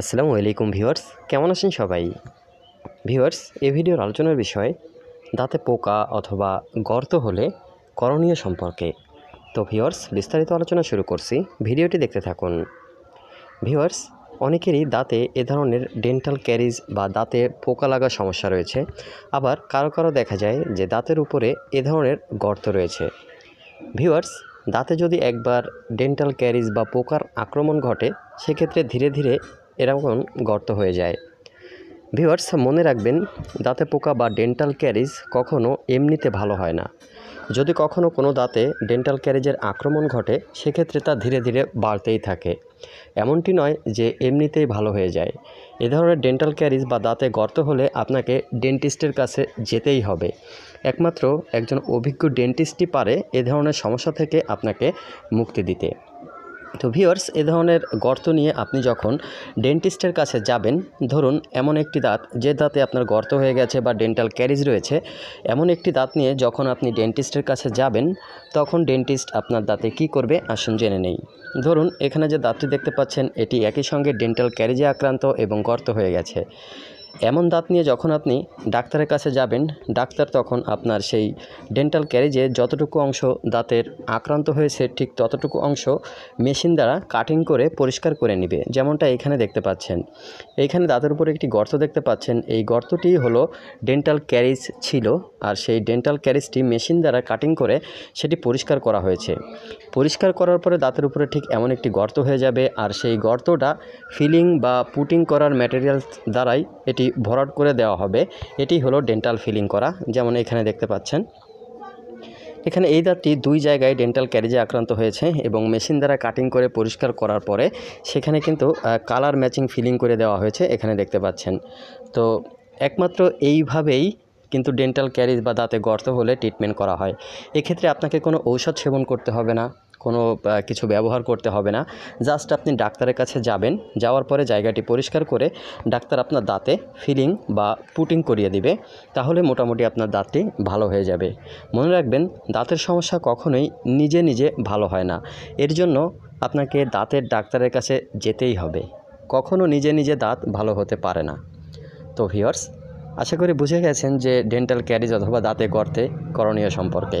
আসসালামু আলাইকুম ভিউয়ার্স কেমন আছেন সবাই ভিউয়ার্স এই ভিডিওর আলোচনার বিষয় দাঁতে পোকা অথবা গর্ত হলে করণীয় সম্পর্কে তো ভিউয়ার্স বিস্তারিত আলোচনা শুরু করছি ভিডিওটি দেখতে থাকুন ভিউয়ার্স অনেকেরই দাঁতে এ ধরনের ডেন্টাল ক্যারিজ বা দাঁতে পোকা লাগার সমস্যা রয়েছে আবার কারো কারো দেখা যায় যে দাঁতের উপরে এ ধরনের গর্ত রয়েছে ভিউয়ার্স দাঁতে যদি একবার ডেন্টাল ক্যারিজ বা পোকার আক্রমণ ঘটে সেক্ষেত্রে ধীরে ধীরে এরকম গর্ত হয়ে যায় ভিউয়ার্স মনে রাখবেন দাঁতে পোকা বা ডেন্টাল ক্যারিজ কখনও এমনিতে ভালো হয় না যদি কখনও কোনো দাঁতে ডেন্টাল ক্যারিজের আক্রমণ ঘটে সেক্ষেত্রে তা ধীরে ধীরে বাড়তেই থাকে এমনটি নয় যে এমনিতেই ভালো হয়ে যায় এ ধরনের ডেন্টাল ক্যারিজ বা দাঁতে গর্ত হলে আপনাকে ডেন্টিস্টের কাছে যেতেই হবে একমাত্র একজন অভিজ্ঞ ডেন্টিস্টই পারে এ ধরনের সমস্যা থেকে আপনাকে মুক্তি দিতে তো ভিওর্স এ ধরনের গর্ত নিয়ে আপনি যখন ডেন্টিস্টের কাছে যাবেন ধরুন এমন একটি দাঁত যে দাঁতে আপনার গর্ত হয়ে গেছে বা ডেন্টাল ক্যারিজ রয়েছে এমন একটি দাঁত নিয়ে যখন আপনি ডেন্টিস্টের কাছে যাবেন তখন ডেন্টিস্ট আপনার দাঁতে কি করবে আসুন জেনে নেই ধরুন এখানে যে দাঁতটি দেখতে পাচ্ছেন এটি একই সঙ্গে ডেন্টাল ক্যারিজে আক্রান্ত এবং গর্ত হয়ে গেছে এমন দাঁত নিয়ে যখন আপনি ডাক্তারের কাছে যাবেন ডাক্তার তখন আপনার সেই ডেন্টাল ক্যারেজে যতটুকু অংশ দাঁতের আক্রান্ত হয়েছে ঠিক ততটুকু অংশ মেশিন দ্বারা কাটিং করে পরিষ্কার করে নেবে যেমনটা এখানে দেখতে পাচ্ছেন এইখানে দাঁতের উপরে একটি গর্ত দেখতে পাচ্ছেন এই গর্তটি হলো ডেন্টাল ক্যারেজ ছিল আর সেই ডেন্টাল ক্যারেজটি মেশিন দ্বারা কাটিং করে সেটি পরিষ্কার করা হয়েছে পরিষ্কার করার পরে দাঁতের উপরে ঠিক এমন একটি গর্ত হয়ে যাবে আর সেই গর্তটা ফিলিং বা পুটিং করার ম্যাটেরিয়াল দ্বারাই এটি ভরাট করে দেওয়া হবে এটি হলো ডেন্টাল ফিলিং করা যেমন এখানে দেখতে পাচ্ছেন এখানে এই দাঁতটি দুই জায়গায় ডেন্টাল ক্যারিজে আক্রান্ত হয়েছে এবং মেশিন দ্বারা কাটিং করে পরিষ্কার করার পরে সেখানে কিন্তু কালার ম্যাচিং ফিলিং করে দেওয়া হয়েছে এখানে দেখতে পাচ্ছেন তো একমাত্র এইভাবেই কিন্তু ডেন্টাল ক্যারিজ বা দাঁতে গর্ত হলে ট্রিটমেন্ট করা হয় এক্ষেত্রে আপনাকে কোনো ঔষধ সেবন করতে হবে না কোনো কিছু ব্যবহার করতে হবে না জাস্ট আপনি ডাক্তারের কাছে যাবেন যাওয়ার পরে জায়গাটি পরিষ্কার করে ডাক্তার আপনার দাঁতে ফিলিং বা পুটিং করিয়ে দিবে তাহলে মোটামুটি আপনার দাঁতটি ভালো হয়ে যাবে মনে রাখবেন দাঁতের সমস্যা কখনোই নিজে নিজে ভালো হয় না এর জন্য আপনাকে দাঁতের ডাক্তারের কাছে যেতেই হবে কখনো নিজে নিজে দাঁত ভালো হতে পারে না তো ভিওর্স আশা করি বুঝে গেছেন যে ডেন্টাল ক্যারিজ অথবা দাঁতে গর্তে করণীয় সম্পর্কে